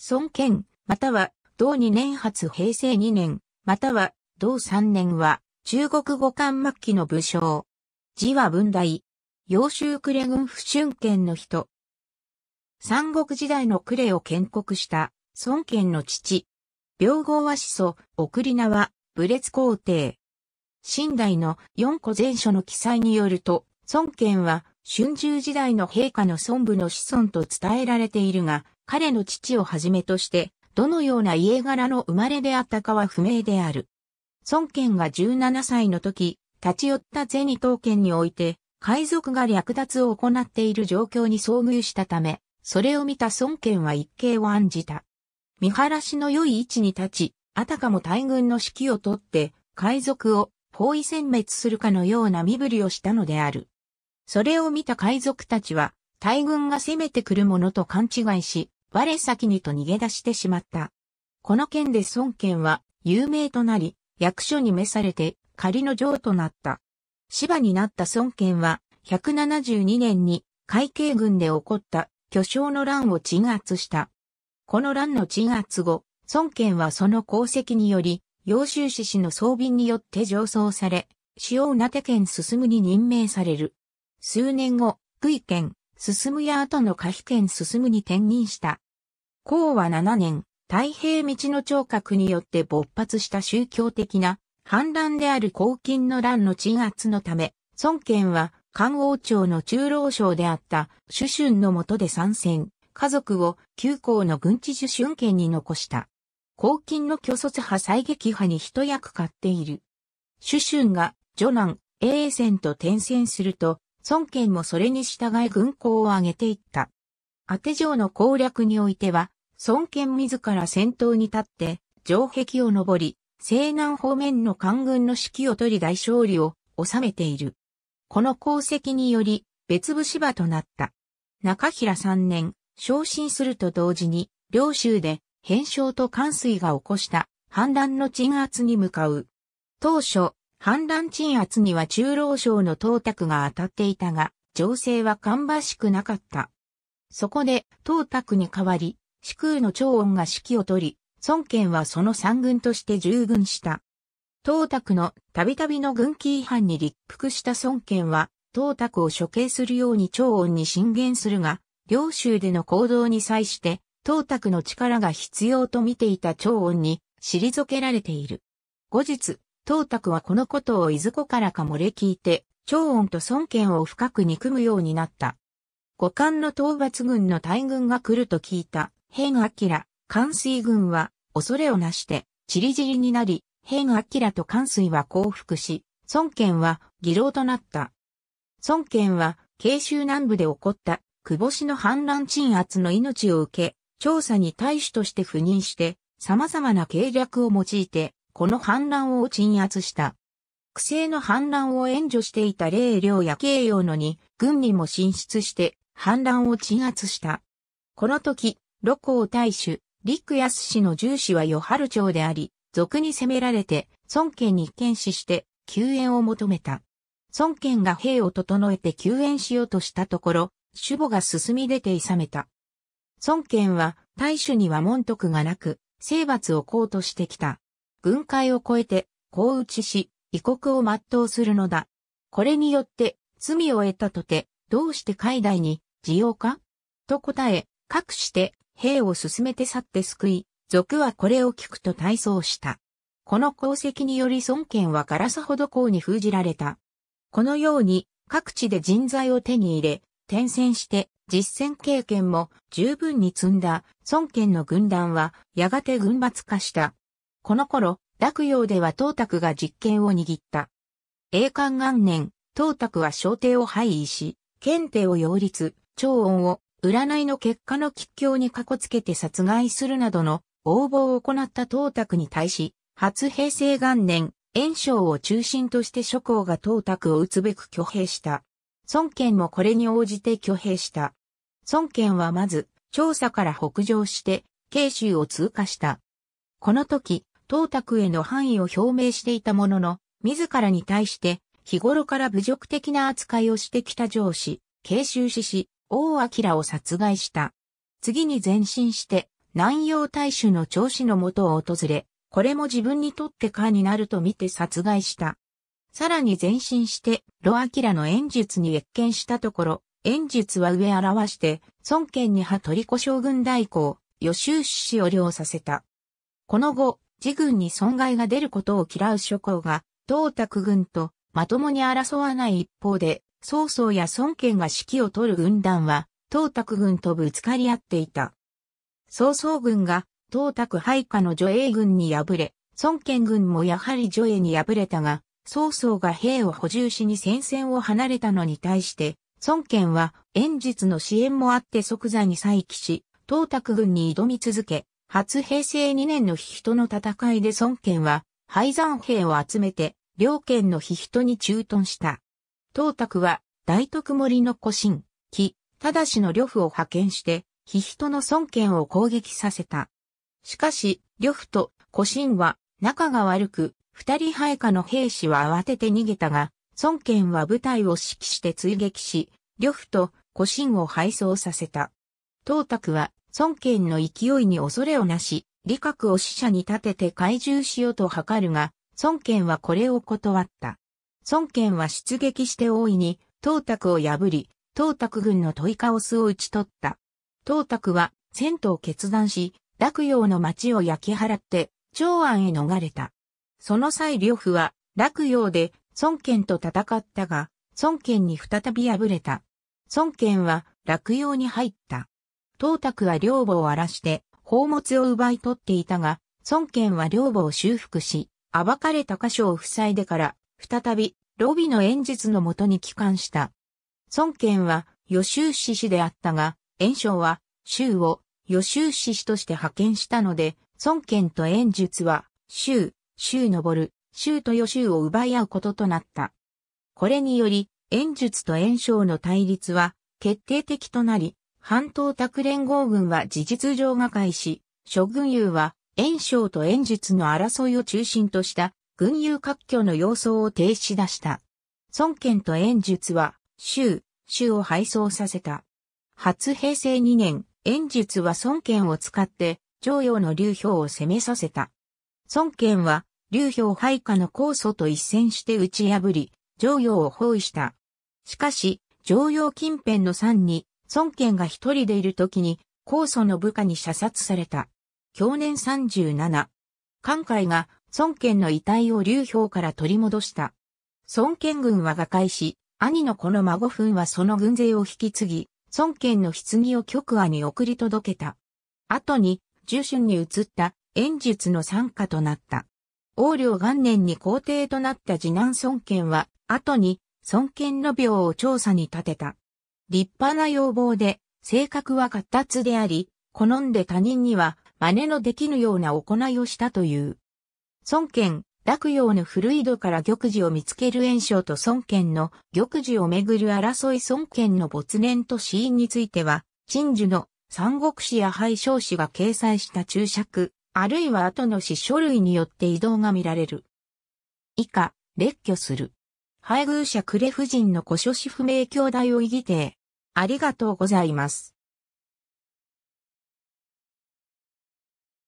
孫権、または、同2年発平成2年、または、同3年は、中国語漢末期の武将。字は文大。揚州れ軍不春権の人。三国時代のれを建国した、孫権の父。病号は始祖、送り名は、武烈皇帝。新代の四個前書の記載によると、孫権は、春秋時代の陛下の孫武の子孫と伝えられているが、彼の父をはじめとして、どのような家柄の生まれであったかは不明である。孫権が17歳の時、立ち寄った銭刀剣において、海賊が略奪を行っている状況に遭遇したため、それを見た孫権は一計を案じた。見晴らしの良い位置に立ち、あたかも大軍の指揮をとって、海賊を包囲殲滅するかのような身振りをしたのである。それを見た海賊たちは、大軍が攻めてくるものと勘違いし、我先にと逃げ出してしまった。この件で孫権は有名となり、役所に召されて仮の城となった。芝になった孫権は、172年に海警軍で起こった巨匠の乱を鎮圧した。この乱の鎮圧後、孫権はその功績により、揚州市氏の総便によって上奏され、主要な手県進むに任命される。数年後、福井県、進むや後の可否権進むに転任した。公は7年、太平道の聴覚によって勃発した宗教的な反乱である公金の乱の鎮圧のため、孫権は漢王朝の中老省であった主春の下で参戦、家族を旧校の軍事主春権に残した。公金の虚卒派最撃派に一役買っている。主春が女男、永戦と転戦すると、孫権もそれに従い軍港を挙げていった。当て城の攻略においては、孫権自ら先頭に立って、城壁を登り、西南方面の官軍の指揮を取り大勝利を収めている。この功績により、別部芝となった。中平三年、昇進すると同時に、領州で、変省と関水が起こした、反乱の鎮圧に向かう。当初、反乱鎮圧には中老省の董卓が当たっていたが、情勢は芳しくなかった。そこで、董卓に代わり、四空の長恩が指揮を取り、孫権はその三軍として従軍した。董卓のたびたびの軍旗違反に立腹した孫権は、董卓を処刑するように長恩に進言するが、領州での行動に際して、董卓の力が必要と見ていた長恩に、退けられている。後日、董卓はこのことをいずこからか漏れ聞いて、長恩と孫権を深く憎むようになった。五冠の討伐軍の大軍が来ると聞いた、平明、関水軍は、恐れをなして、散り散りになり、平明と関水は降伏し、孫権は、義老となった。孫権は、慶州南部で起こった、久保氏の反乱鎮圧の命を受け、調査に大使として赴任して、様々な計略を用いて、この反乱を鎮圧した。苦政の反乱を援助していた霊領や慶陽のに、軍にも進出して反乱を鎮圧した。この時、露光大主、陸安氏の重視は与春町であり、俗に攻められて、孫権に剣死して救援を求めた。孫権が兵を整えて救援しようとしたところ、守護が進み出ていさめた。孫権は、大主には門徳がなく、征罰を行うとしてきた。軍界を超えて、こう打ちし、異国を全うするのだ。これによって、罪を得たとて、どうして海外に、需要かと答え、かくして、兵を進めて去って救い、賊はこれを聞くと体操した。この功績により孫権はガラスほど校に封じられた。このように、各地で人材を手に入れ、転戦して、実戦経験も十分に積んだ孫権の軍団は、やがて軍閥化した。この頃、洛陽では董卓が実権を握った。栄冠元年、董卓は朝廷を廃位し、検定を擁立、長恩を、占いの結果の吉凶にかこつけて殺害するなどの応募を行った董卓に対し、初平成元年、炎章を中心として諸侯が董卓を打つべく挙兵した。孫権もこれに応じて挙兵した。孫権はまず、調査から北上して、慶州を通過した。この時、董卓への範囲を表明していたものの、自らに対して、日頃から侮辱的な扱いをしてきた上司、慶州市氏、王明を殺害した。次に前進して、南洋大衆の長子の元を訪れ、これも自分にとって禍になると見て殺害した。さらに前進して、呂明の演術に越見したところ、演術は上表して、孫権に派取子将軍代行、吉州氏を領させた。この後、自軍に損害が出ることを嫌う諸侯が、董卓軍とまともに争わない一方で、曹操や孫権が指揮を取る軍団は、董卓軍とぶつかり合っていた。曹操軍が、董卓配下の女英軍に敗れ、孫権軍もやはり女英に敗れたが、曹操が兵を補充しに戦線を離れたのに対して、孫権は、演術の支援もあって即座に再起し、董卓軍に挑み続け、初平成2年のヒ人の戦いで孫権は、廃山兵を集めて、両県のヒ人に駐屯した。董卓は、大徳森の古神、木、たしの呂布を派遣して、ヒ人の孫権を攻撃させた。しかし、呂布と古神は、仲が悪く、二人配下の兵士は慌てて逃げたが、孫権は部隊を指揮して追撃し、呂布と古神を敗走させた。董卓は孫権の勢いに恐れをなし、李閣を使者に立てて懐柔しようと図るが、孫権はこれを断った。孫権は出撃して大いに、董卓を破り、董卓軍のトイカオスを打ち取った。董卓は、戦闘を決断し、洛陽の町を焼き払って、長安へ逃れた。その際呂布は、洛陽で孫権と戦ったが、孫権に再び敗れた。孫権は洛陽に入った。董卓は領母を荒らして、宝物を奪い取っていたが、孫権は領母を修復し、暴かれた箇所を塞いでから、再び、ロビの演術のもとに帰還した。孫権は、予習志士であったが、炎章は、州を予習志士として派遣したので、孫権と演術は、州、州登る、州と予習を奪い合うこととなった。これにより、演術と炎章の対立は、決定的となり、半島卓連合軍は事実上瓦解し、諸軍友は、炎章と炎術の争いを中心とした、軍友割拠の様相を停止出した。孫権と炎術は、周、周を敗走させた。初平成2年、炎術は孫権を使って、上陽の劉氷を攻めさせた。孫権は、劉氷配下の高祖と一戦して打ち破り、上陽を包囲した。しかし、上陽近辺の山に、孫権が一人でいる時に、高祖の部下に射殺された。去年37。関海が孫権の遺体を劉氷から取り戻した。孫権軍は瓦解し、兄のこの孫文はその軍勢を引き継ぎ、孫権の棺を極亜に送り届けた。後に、重春に移った演術の参加となった。王領元年に皇帝となった次男孫権は、後に孫権の病を調査に立てた。立派な要望で、性格は活達であり、好んで他人には真似のできぬような行いをしたという。孫権、洛陽の古井戸から玉樹を見つける炎章と孫権の玉樹をめぐる争い孫権の没年と死因については、陳樹の三国史や廃将史が掲載した注釈、あるいは後の史書類によって移動が見られる。以下、列挙する。配偶者クレ夫人の古書史不明兄弟を異議定。ありがとうございます。